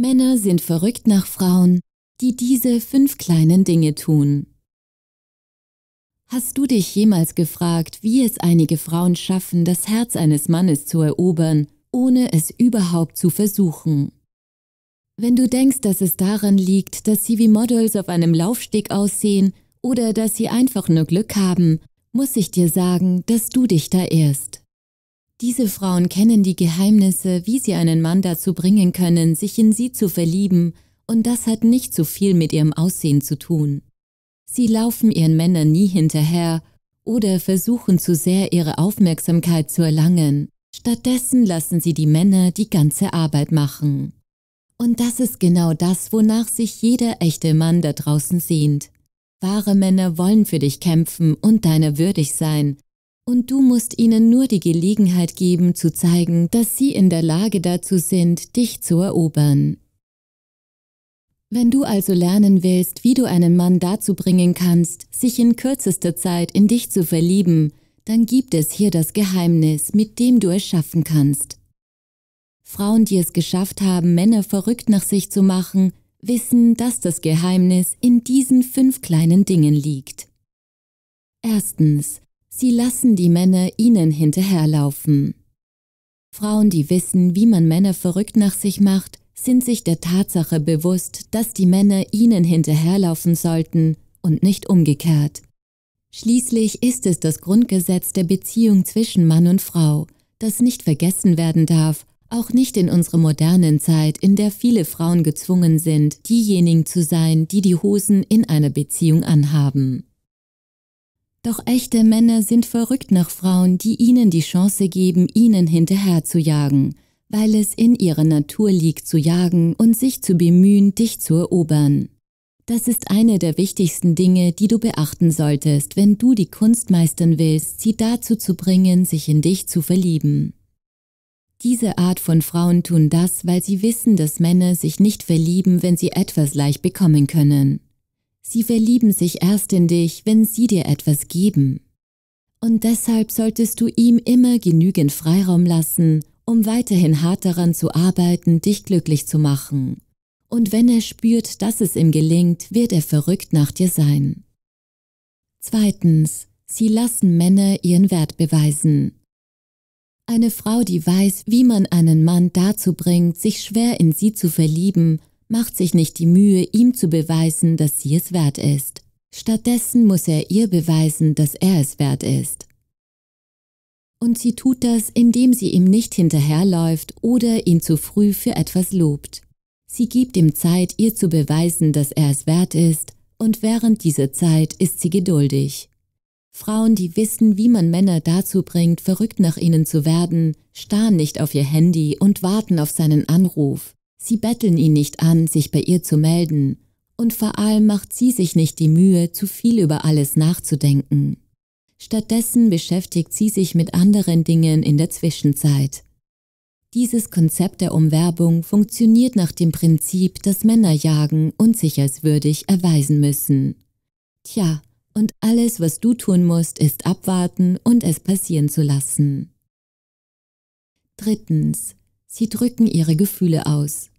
Männer sind verrückt nach Frauen, die diese fünf kleinen Dinge tun. Hast du dich jemals gefragt, wie es einige Frauen schaffen, das Herz eines Mannes zu erobern, ohne es überhaupt zu versuchen? Wenn du denkst, dass es daran liegt, dass sie wie Models auf einem Laufsteg aussehen oder dass sie einfach nur Glück haben, muss ich dir sagen, dass du dich da irrst. Diese Frauen kennen die Geheimnisse, wie sie einen Mann dazu bringen können, sich in sie zu verlieben, und das hat nicht so viel mit ihrem Aussehen zu tun. Sie laufen ihren Männern nie hinterher oder versuchen zu sehr ihre Aufmerksamkeit zu erlangen. Stattdessen lassen sie die Männer die ganze Arbeit machen. Und das ist genau das, wonach sich jeder echte Mann da draußen sehnt. Wahre Männer wollen für dich kämpfen und deiner würdig sein, und du musst ihnen nur die Gelegenheit geben, zu zeigen, dass sie in der Lage dazu sind, dich zu erobern. Wenn du also lernen willst, wie du einen Mann dazu bringen kannst, sich in kürzester Zeit in dich zu verlieben, dann gibt es hier das Geheimnis, mit dem du es schaffen kannst. Frauen, die es geschafft haben, Männer verrückt nach sich zu machen, wissen, dass das Geheimnis in diesen fünf kleinen Dingen liegt. Erstens, Sie lassen die Männer ihnen hinterherlaufen. Frauen, die wissen, wie man Männer verrückt nach sich macht, sind sich der Tatsache bewusst, dass die Männer ihnen hinterherlaufen sollten und nicht umgekehrt. Schließlich ist es das Grundgesetz der Beziehung zwischen Mann und Frau, das nicht vergessen werden darf, auch nicht in unserer modernen Zeit, in der viele Frauen gezwungen sind, diejenigen zu sein, die die Hosen in einer Beziehung anhaben. Doch echte Männer sind verrückt nach Frauen, die ihnen die Chance geben, ihnen hinterher zu jagen, weil es in ihrer Natur liegt zu jagen und sich zu bemühen, dich zu erobern. Das ist eine der wichtigsten Dinge, die du beachten solltest, wenn du die Kunst meistern willst, sie dazu zu bringen, sich in dich zu verlieben. Diese Art von Frauen tun das, weil sie wissen, dass Männer sich nicht verlieben, wenn sie etwas leicht bekommen können. Sie verlieben sich erst in dich, wenn sie dir etwas geben. Und deshalb solltest du ihm immer genügend Freiraum lassen, um weiterhin hart daran zu arbeiten, dich glücklich zu machen. Und wenn er spürt, dass es ihm gelingt, wird er verrückt nach dir sein. Zweitens, sie lassen Männer ihren Wert beweisen. Eine Frau, die weiß, wie man einen Mann dazu bringt, sich schwer in sie zu verlieben, macht sich nicht die Mühe, ihm zu beweisen, dass sie es wert ist. Stattdessen muss er ihr beweisen, dass er es wert ist. Und sie tut das, indem sie ihm nicht hinterherläuft oder ihn zu früh für etwas lobt. Sie gibt ihm Zeit, ihr zu beweisen, dass er es wert ist, und während dieser Zeit ist sie geduldig. Frauen, die wissen, wie man Männer dazu bringt, verrückt nach ihnen zu werden, starren nicht auf ihr Handy und warten auf seinen Anruf. Sie betteln ihn nicht an, sich bei ihr zu melden, und vor allem macht sie sich nicht die Mühe, zu viel über alles nachzudenken. Stattdessen beschäftigt sie sich mit anderen Dingen in der Zwischenzeit. Dieses Konzept der Umwerbung funktioniert nach dem Prinzip, dass Männer jagen und sich als würdig erweisen müssen. Tja, und alles, was du tun musst, ist abwarten und es passieren zu lassen. Drittens. Sie drücken ihre Gefühle aus.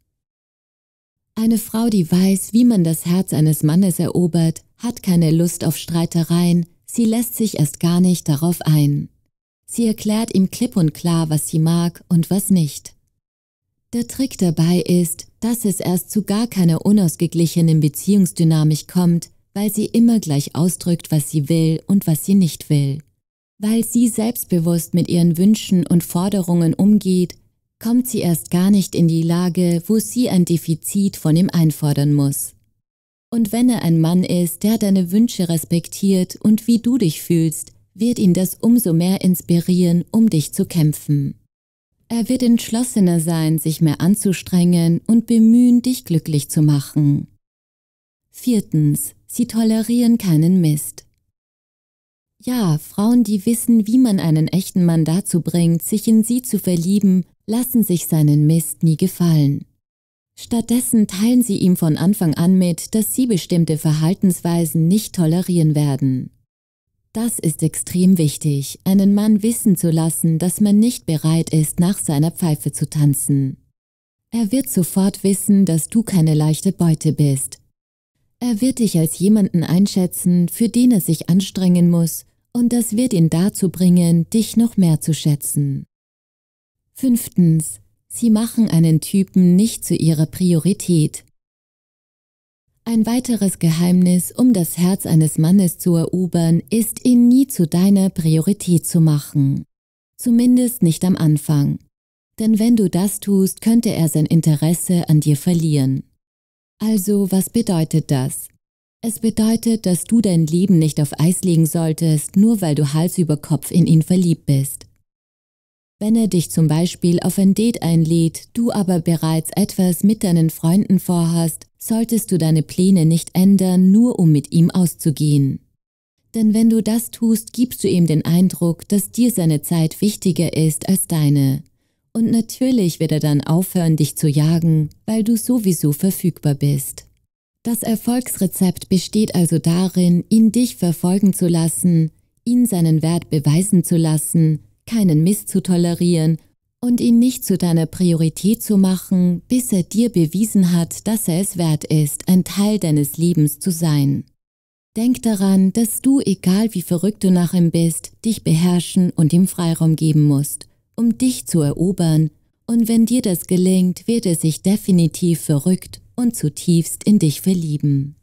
Eine Frau, die weiß, wie man das Herz eines Mannes erobert, hat keine Lust auf Streitereien, sie lässt sich erst gar nicht darauf ein. Sie erklärt ihm klipp und klar, was sie mag und was nicht. Der Trick dabei ist, dass es erst zu gar keiner unausgeglichenen Beziehungsdynamik kommt, weil sie immer gleich ausdrückt, was sie will und was sie nicht will. Weil sie selbstbewusst mit ihren Wünschen und Forderungen umgeht, kommt sie erst gar nicht in die Lage, wo sie ein Defizit von ihm einfordern muss. Und wenn er ein Mann ist, der deine Wünsche respektiert und wie du dich fühlst, wird ihn das umso mehr inspirieren, um dich zu kämpfen. Er wird entschlossener sein, sich mehr anzustrengen und bemühen, dich glücklich zu machen. Viertens, sie tolerieren keinen Mist. Ja, Frauen, die wissen, wie man einen echten Mann dazu bringt, sich in sie zu verlieben, lassen sich seinen Mist nie gefallen. Stattdessen teilen sie ihm von Anfang an mit, dass sie bestimmte Verhaltensweisen nicht tolerieren werden. Das ist extrem wichtig, einen Mann wissen zu lassen, dass man nicht bereit ist, nach seiner Pfeife zu tanzen. Er wird sofort wissen, dass du keine leichte Beute bist. Er wird dich als jemanden einschätzen, für den er sich anstrengen muss, und das wird ihn dazu bringen, dich noch mehr zu schätzen. Fünftens. Sie machen einen Typen nicht zu ihrer Priorität. Ein weiteres Geheimnis, um das Herz eines Mannes zu erobern, ist, ihn nie zu deiner Priorität zu machen. Zumindest nicht am Anfang. Denn wenn du das tust, könnte er sein Interesse an dir verlieren. Also, was bedeutet das? Es bedeutet, dass du dein Leben nicht auf Eis legen solltest, nur weil du Hals über Kopf in ihn verliebt bist. Wenn er dich zum Beispiel auf ein Date einlädt, du aber bereits etwas mit deinen Freunden vorhast, solltest du deine Pläne nicht ändern, nur um mit ihm auszugehen. Denn wenn du das tust, gibst du ihm den Eindruck, dass dir seine Zeit wichtiger ist als deine. Und natürlich wird er dann aufhören, dich zu jagen, weil du sowieso verfügbar bist. Das Erfolgsrezept besteht also darin, ihn dich verfolgen zu lassen, ihn seinen Wert beweisen zu lassen, keinen Mist zu tolerieren und ihn nicht zu deiner Priorität zu machen, bis er dir bewiesen hat, dass er es wert ist, ein Teil deines Lebens zu sein. Denk daran, dass du, egal wie verrückt du nach ihm bist, dich beherrschen und ihm Freiraum geben musst, um dich zu erobern, und wenn dir das gelingt, wird er sich definitiv verrückt und zutiefst in dich verlieben.